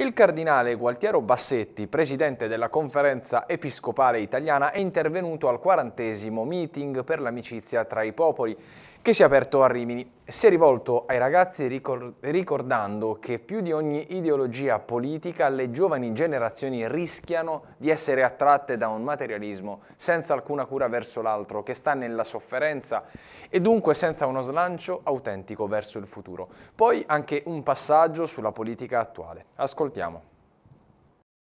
Il cardinale Gualtiero Bassetti, presidente della Conferenza Episcopale Italiana, è intervenuto al quarantesimo meeting per l'amicizia tra i popoli, che si è aperto a Rimini. Si è rivolto ai ragazzi ricordando che più di ogni ideologia politica le giovani generazioni rischiano di essere attratte da un materialismo senza alcuna cura verso l'altro, che sta nella sofferenza e dunque senza uno slancio autentico verso il futuro. Poi anche un passaggio sulla politica attuale. Ascoltate ascoltiamo.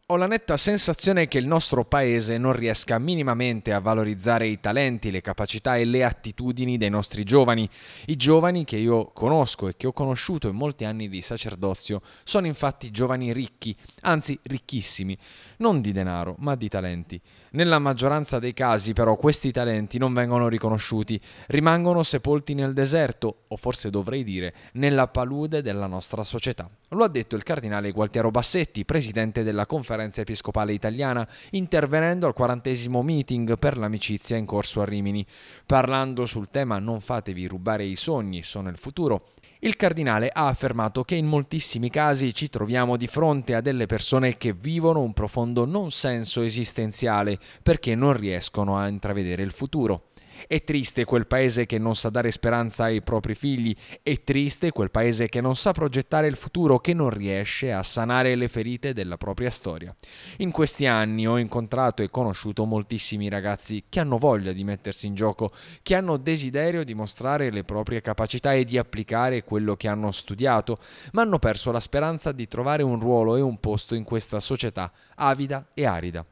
Ho la netta sensazione che il nostro paese non riesca minimamente a valorizzare i talenti, le capacità e le attitudini dei nostri giovani. I giovani che io conosco e che ho conosciuto in molti anni di sacerdozio sono infatti giovani ricchi, anzi ricchissimi, non di denaro, ma di talenti. Nella maggioranza dei casi però questi talenti non vengono riconosciuti, rimangono sepolti nel deserto, o forse dovrei dire, nella palude della nostra società. Lo ha detto il cardinale Gualtiero Bassetti, presidente della conferenza Conferenza Episcopale Italiana, intervenendo al quarantesimo meeting per l'amicizia in corso a Rimini. Parlando sul tema Non fatevi rubare i sogni, sono il futuro, il cardinale ha affermato che in moltissimi casi ci troviamo di fronte a delle persone che vivono un profondo non senso esistenziale perché non riescono a intravedere il futuro. È triste quel paese che non sa dare speranza ai propri figli, è triste quel paese che non sa progettare il futuro, che non riesce a sanare le ferite della propria storia. In questi anni ho incontrato e conosciuto moltissimi ragazzi che hanno voglia di mettersi in gioco, che hanno desiderio di mostrare le proprie capacità e di applicare quello che hanno studiato, ma hanno perso la speranza di trovare un ruolo e un posto in questa società avida e arida.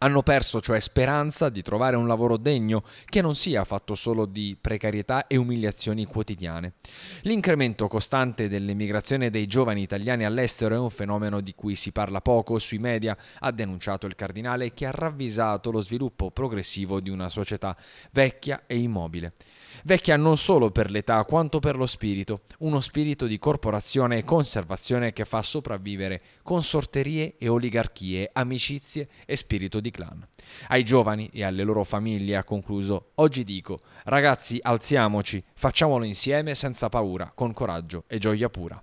Hanno perso cioè speranza di trovare un lavoro degno che non sia fatto solo di precarietà e umiliazioni quotidiane. L'incremento costante dell'emigrazione dei giovani italiani all'estero è un fenomeno di cui si parla poco sui media, ha denunciato il cardinale che ha ravvisato lo sviluppo progressivo di una società vecchia e immobile. Vecchia non solo per l'età quanto per lo spirito, uno spirito di corporazione e conservazione che fa sopravvivere consorterie e oligarchie, amicizie e spirito di di clan. Ai giovani e alle loro famiglie ha concluso, oggi dico, ragazzi alziamoci, facciamolo insieme senza paura, con coraggio e gioia pura.